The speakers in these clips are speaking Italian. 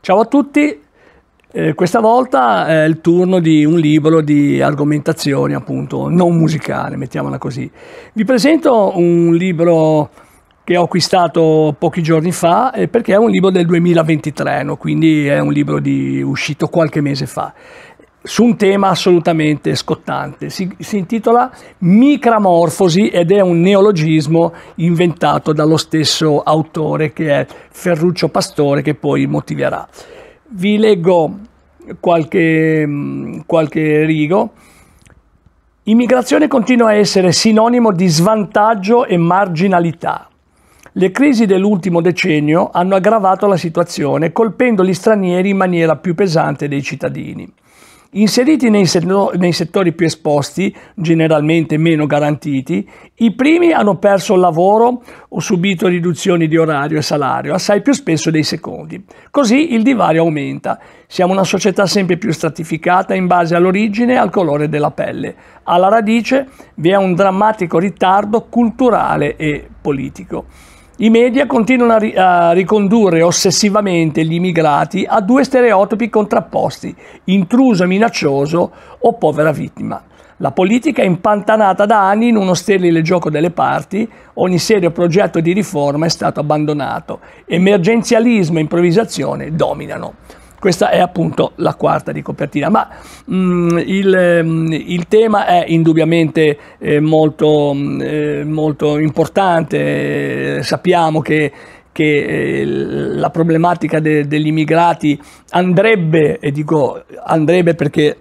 Ciao a tutti, eh, questa volta è il turno di un libro di argomentazioni appunto non musicale, mettiamola così. Vi presento un libro che ho acquistato pochi giorni fa eh, perché è un libro del 2023, no? quindi è un libro di, uscito qualche mese fa su un tema assolutamente scottante. Si, si, intitola Micramorfosi ed è un neologismo inventato dallo stesso autore che è Ferruccio Pastore che poi motiverà. Vi leggo qualche, mm, qualche rigo. Immigrazione continua a essere sinonimo di svantaggio e marginalità. Le crisi dell'ultimo decennio hanno aggravato la situazione colpendo gli stranieri in maniera più pesante dei cittadini. Inseriti nei, setno- nei, settori più esposti, generalmente meno garantiti, i primi hanno perso il lavoro o subito riduzioni di orario e salario, assai più spesso dei secondi. Così il divario aumenta. Siamo una società sempre più stratificata in base all'origine e al colore della pelle. Alla radice vi è un drammatico ritardo culturale e politico. I media continuano a, ri- a ricondurre ossessivamente gli immigrati a due stereotipi contrapposti, intruso minaccioso o povera vittima. La politica è impantanata da anni in uno sterile gioco delle parti, ogni serio progetto di riforma è stato abbandonato, emergenzialismo e improvvisazione dominano. Questa è appunto la quarta di copertina, ma mh, mm, il, mh, mm, il, tema è indubbiamente eh, molto, mh, mm, eh, molto, importante, sappiamo che che eh, la problematica de, degli immigrati andrebbe, e dico andrebbe perché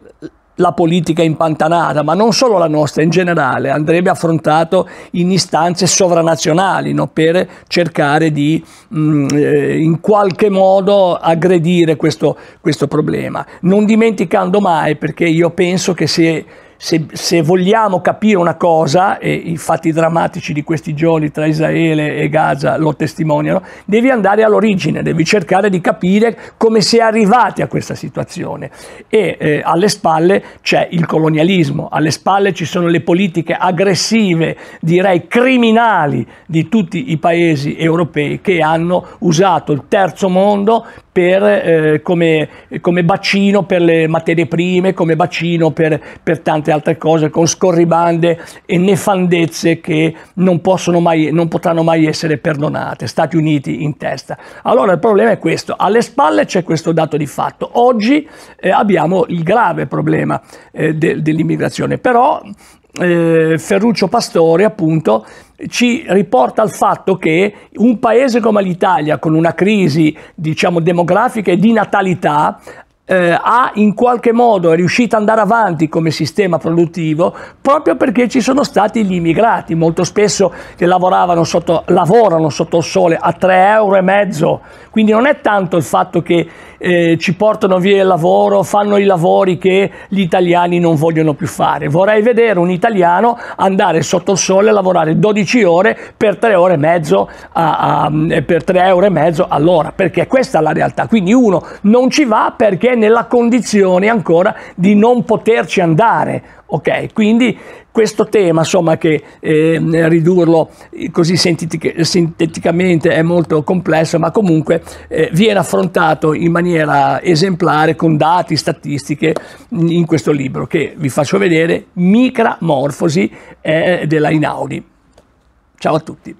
la politica impantanata, ma non solo la nostra in generale, andrebbe affrontato in istanze sovranazionali no? per cercare di mh, mm, eh, in qualche modo aggredire questo, questo problema. Non dimenticando mai, perché io penso che se se, se, vogliamo capire una cosa, e i fatti drammatici di questi giorni tra Israele e Gaza lo testimoniano, devi andare all'origine, devi cercare di capire come si è arrivati a questa situazione. E eh, alle spalle c'è il colonialismo, alle spalle ci sono le politiche aggressive, direi criminali, di tutti i paesi europei che hanno usato il terzo mondo per, eh, come, come, bacino per le materie prime, come bacino per, per, tante altre cose, con scorribande e nefandezze che non, mai, non potranno mai essere perdonate, Stati Uniti in testa. Allora il problema è questo, alle spalle c'è questo dato di fatto, oggi eh, abbiamo il grave problema eh, de, dell'immigrazione, però eh, Ferruccio Pastore, appunto, ci riporta al fatto che un paese come l'Italia, con una crisi diciamo, demografica e di natalità, eh, ha in qualche modo, è riuscita ad andare avanti come sistema produttivo proprio perché ci sono stati gli immigrati, molto spesso che lavoravano sotto, lavorano sotto il sole a 3,5 euro, quindi non è tanto il fatto che eh, ci portano via il lavoro, fanno i lavori che gli italiani non vogliono più fare. Vorrei vedere un italiano andare sotto il sole a lavorare 12 ore per 3 ore e mezzo a, a, per 3 euro e mezzo all'ora, perché questa è la realtà. Quindi uno non ci va perché nella condizione ancora di non poterci andare. Okay? Quindi questo tema, insomma, che eh, ridurlo così sinteticamente è molto complesso, ma comunque eh, viene affrontato in maniera esemplare con dati, statistiche in questo libro che vi faccio vedere, Micramorfosi eh, della Inaudi. Ciao a tutti.